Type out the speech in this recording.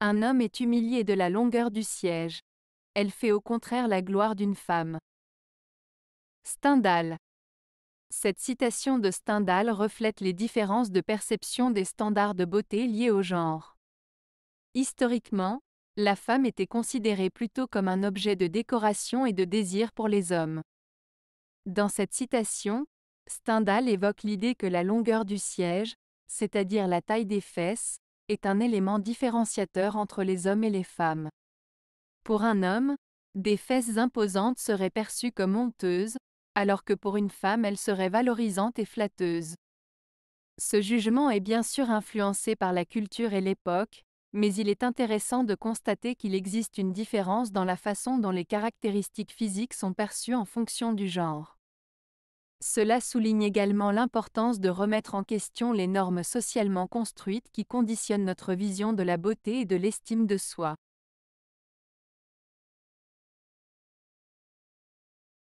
Un homme est humilié de la longueur du siège. Elle fait au contraire la gloire d'une femme. Stendhal. Cette citation de Stendhal reflète les différences de perception des standards de beauté liés au genre. Historiquement, la femme était considérée plutôt comme un objet de décoration et de désir pour les hommes. Dans cette citation, Stendhal évoque l'idée que la longueur du siège, c'est-à-dire la taille des fesses, est un élément différenciateur entre les hommes et les femmes. Pour un homme, des fesses imposantes seraient perçues comme honteuses, alors que pour une femme elles seraient valorisantes et flatteuses. Ce jugement est bien sûr influencé par la culture et l'époque, mais il est intéressant de constater qu'il existe une différence dans la façon dont les caractéristiques physiques sont perçues en fonction du genre. Cela souligne également l'importance de remettre en question les normes socialement construites qui conditionnent notre vision de la beauté et de l'estime de soi.